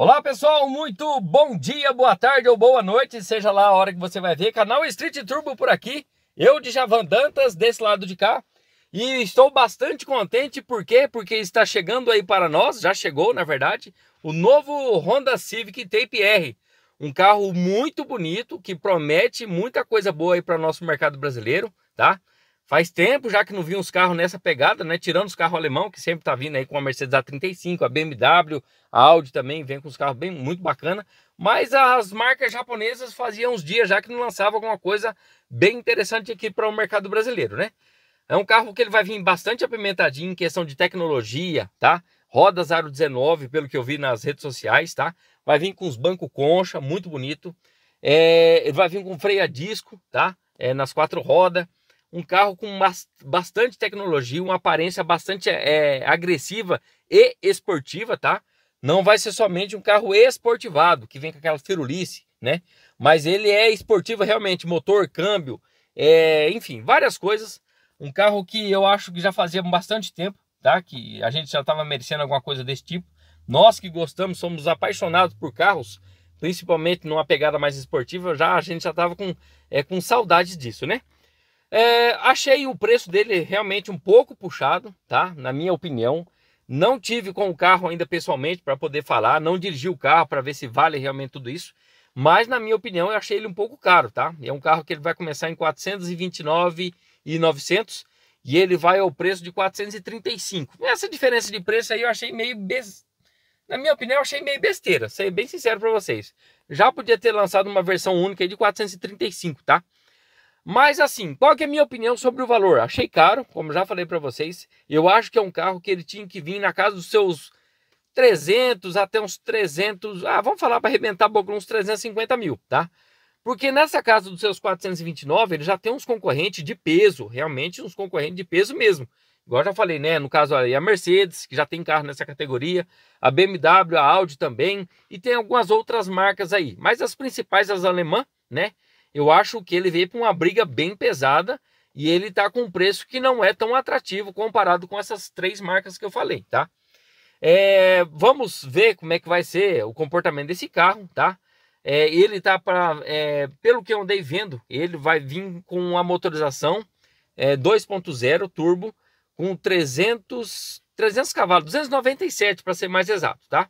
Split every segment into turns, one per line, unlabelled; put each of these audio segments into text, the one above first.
Olá pessoal, muito bom dia, boa tarde ou boa noite, seja lá a hora que você vai ver. Canal Street Turbo por aqui, eu de Javan Dantas, desse lado de cá. E estou bastante contente, por quê? Porque está chegando aí para nós, já chegou na verdade, o novo Honda Civic Type-R. Um carro muito bonito, que promete muita coisa boa aí para o nosso mercado brasileiro, tá? Faz tempo já que não vi uns carros nessa pegada, né? Tirando os carros alemão, que sempre tá vindo aí com a Mercedes A35, a BMW, a Audi também vem com os carros bem muito bacana. Mas as marcas japonesas faziam uns dias já que não lançava alguma coisa bem interessante aqui para o mercado brasileiro, né? É um carro que ele vai vir bastante apimentadinho em questão de tecnologia, tá? Rodas aro 19, pelo que eu vi nas redes sociais, tá? Vai vir com os bancos concha, muito bonito. É, ele vai vir com freio a disco, tá? É, nas quatro rodas um carro com bastante tecnologia, uma aparência bastante é, agressiva e esportiva, tá? Não vai ser somente um carro esportivado, que vem com aquela firulice, né? Mas ele é esportivo realmente, motor, câmbio, é, enfim, várias coisas. Um carro que eu acho que já fazia bastante tempo, tá? Que a gente já estava merecendo alguma coisa desse tipo. Nós que gostamos, somos apaixonados por carros, principalmente numa pegada mais esportiva, já a gente já estava com, é, com saudade disso, né? É, achei o preço dele realmente um pouco puxado, tá? Na minha opinião. Não tive com o carro ainda pessoalmente para poder falar, não dirigi o carro para ver se vale realmente tudo isso, mas na minha opinião eu achei ele um pouco caro, tá? É um carro que ele vai começar em 429 e 900 e ele vai ao preço de 435. Essa diferença de preço aí eu achei meio na minha opinião eu achei meio besteira, ser bem sincero para vocês. Já podia ter lançado uma versão única de 435, tá? Mas assim, qual é a minha opinião sobre o valor? Achei caro, como já falei para vocês. Eu acho que é um carro que ele tinha que vir na casa dos seus 300 até uns 300. Ah, vamos falar para arrebentar a boca uns 350 mil, tá? Porque nessa casa dos seus 429, ele já tem uns concorrentes de peso, realmente uns concorrentes de peso mesmo. Igual já falei, né? No caso aí, a Mercedes, que já tem carro nessa categoria, a BMW, a Audi também, e tem algumas outras marcas aí. Mas as principais, as alemãs né? Eu acho que ele veio para uma briga bem pesada e ele está com um preço que não é tão atrativo comparado com essas três marcas que eu falei, tá? É, vamos ver como é que vai ser o comportamento desse carro, tá? É, ele tá para, é, pelo que eu andei vendo, ele vai vir com a motorização 2.0 é, turbo com 300, 300 cavalos, 297 para ser mais exato, tá?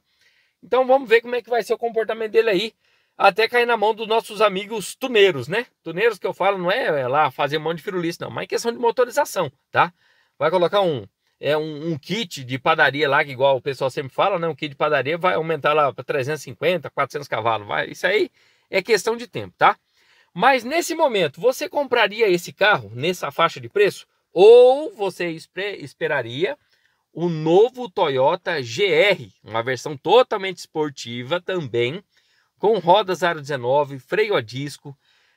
Então vamos ver como é que vai ser o comportamento dele aí até cair na mão dos nossos amigos tuneiros, né? Tuneiros que eu falo não é, é lá fazer um monte de firulice, não, mas é questão de motorização, tá? Vai colocar um, é um, um, kit de padaria lá, que igual o pessoal sempre fala, né? Um kit de padaria vai aumentar lá para 350, 400 cavalos, vai. Isso aí é questão de tempo, tá? Mas nesse momento, você compraria esse carro nessa faixa de preço? Ou você esperaria o novo Toyota GR, uma versão totalmente esportiva também, com rodas aro 19, freio a disco,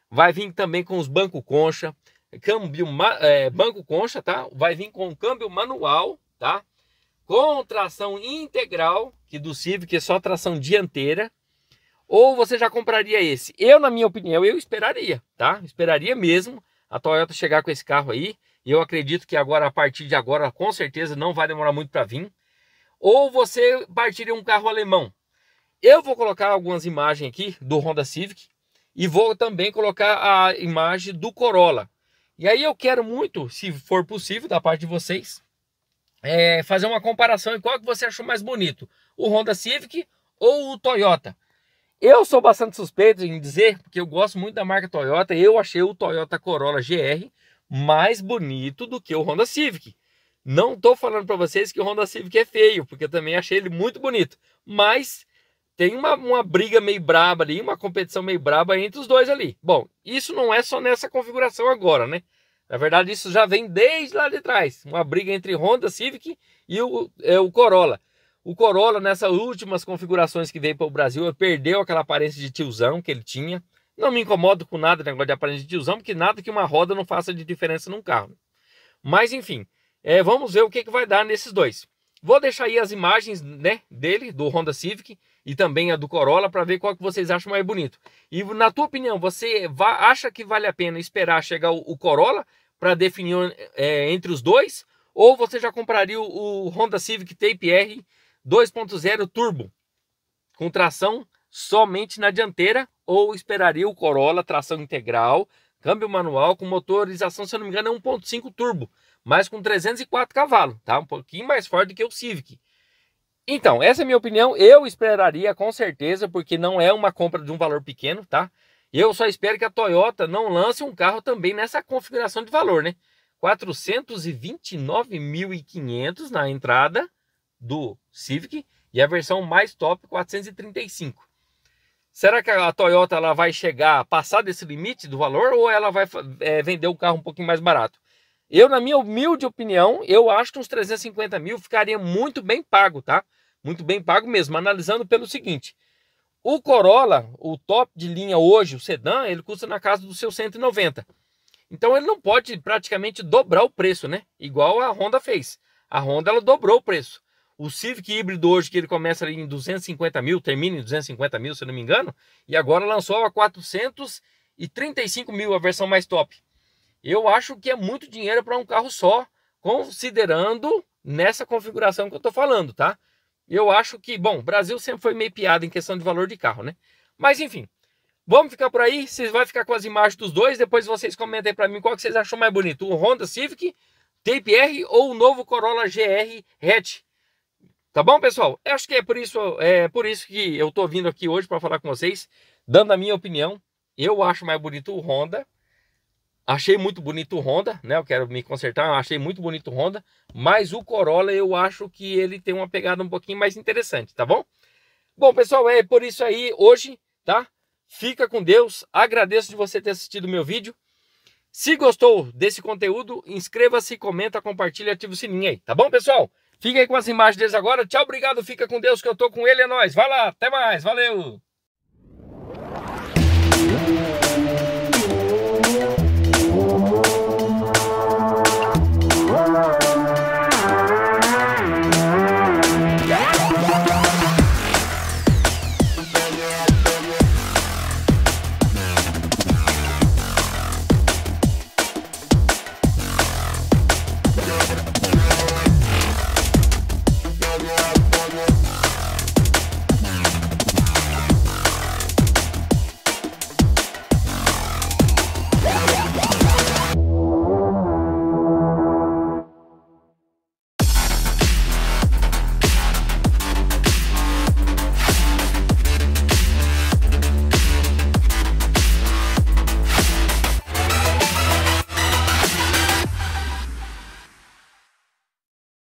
vai vir também com os banco concha, câmbio é, banco concha, tá? Vai vir com câmbio manual, tá? Com tração integral, que do Civic é só tração dianteira. Ou você já compraria esse? Eu, na minha opinião, eu esperaria, tá? Esperaria mesmo a Toyota chegar com esse carro aí. E eu acredito que agora, a partir de agora, com certeza não vai demorar muito para vir. Ou você partiria um carro alemão, eu vou colocar algumas imagens aqui do Honda Civic e vou também colocar a imagem do Corolla. E aí eu quero muito, se for possível, da parte de vocês, é, fazer uma comparação em qual que você achou mais bonito, o Honda Civic ou o Toyota. Eu sou bastante suspeito em dizer, porque eu gosto muito da marca Toyota, eu achei o Toyota Corolla GR mais bonito do que o Honda Civic. Não estou falando para vocês que o Honda Civic é feio, porque eu também achei ele muito bonito, mas tem uma, uma briga meio braba ali, uma competição meio braba entre os dois ali. Bom, isso não é só nessa configuração agora, né? Na verdade, isso já vem desde lá de trás. Uma briga entre Honda Civic e o, é, o Corolla. O Corolla, nessas últimas configurações que veio para o Brasil, perdeu aquela aparência de tiozão que ele tinha. Não me incomodo com nada negócio de aparência de tiozão, porque nada que uma roda não faça de diferença num carro. Mas, enfim, é, vamos ver o que, que vai dar nesses dois. Vou deixar aí as imagens né, dele, do Honda Civic, e também a do Corolla para ver qual que vocês acham mais bonito. E na tua opinião, você acha que vale a pena esperar chegar o, Corolla para definir é, entre os dois? Ou você já compraria o, o Honda Civic Type-R 2.0 Turbo com tração somente na dianteira? Ou esperaria o Corolla tração integral, câmbio manual com motorização, se eu não me engano, é 1.5 turbo, mas com 304 cavalos, tá? Um pouquinho mais forte do que o Civic. Então, essa é a minha opinião. Eu esperaria com certeza, porque não é uma compra de um valor pequeno, tá? Eu só espero que a Toyota não lance um carro também nessa configuração de valor, né? 429.500 na entrada do Civic e a versão mais top 435. Será que a Toyota ela vai chegar a passar desse limite do valor ou ela vai é, vender o carro um pouquinho mais barato? Eu, na minha humilde opinião, eu acho que uns 350 mil ficaria muito bem pago, tá? Muito bem pago mesmo, analisando pelo seguinte. O Corolla, o top de linha hoje, o sedã, ele custa na casa dos seus 190. Então ele não pode praticamente dobrar o preço, né? Igual a Honda fez. A Honda ela dobrou o preço. O Civic híbrido hoje, que ele começa ali em 250 mil, termina em 250 mil, se eu não me engano, e agora lançou a 435 mil, a versão mais top. Eu acho que é muito dinheiro para um carro só, considerando nessa configuração que eu estou falando, tá? Eu acho que, bom, Brasil sempre foi meio piada em questão de valor de carro, né? Mas enfim, vamos ficar por aí. Vocês vão ficar com as imagens dos dois. Depois vocês comentem para mim qual que vocês acham mais bonito: o Honda Civic Type-R ou o novo Corolla GR Hatch. Tá bom, pessoal? Eu acho que é por isso, é por isso que eu estou vindo aqui hoje para falar com vocês, dando a minha opinião. Eu acho mais bonito o Honda Achei muito bonito o Honda, né? Eu quero me consertar, achei muito bonito o Honda, mas o Corolla eu acho que ele tem uma pegada um pouquinho mais interessante, tá bom? Bom, pessoal, é por isso aí hoje, tá? Fica com Deus. Agradeço de você ter assistido meu vídeo. Se gostou desse conteúdo, inscreva-se, comenta, compartilha, ativa o sininho aí, tá bom, pessoal? Fiquem com as imagens deles agora. Tchau, obrigado, fica com Deus que eu tô com ele, é nóis. Vai lá, até mais, valeu!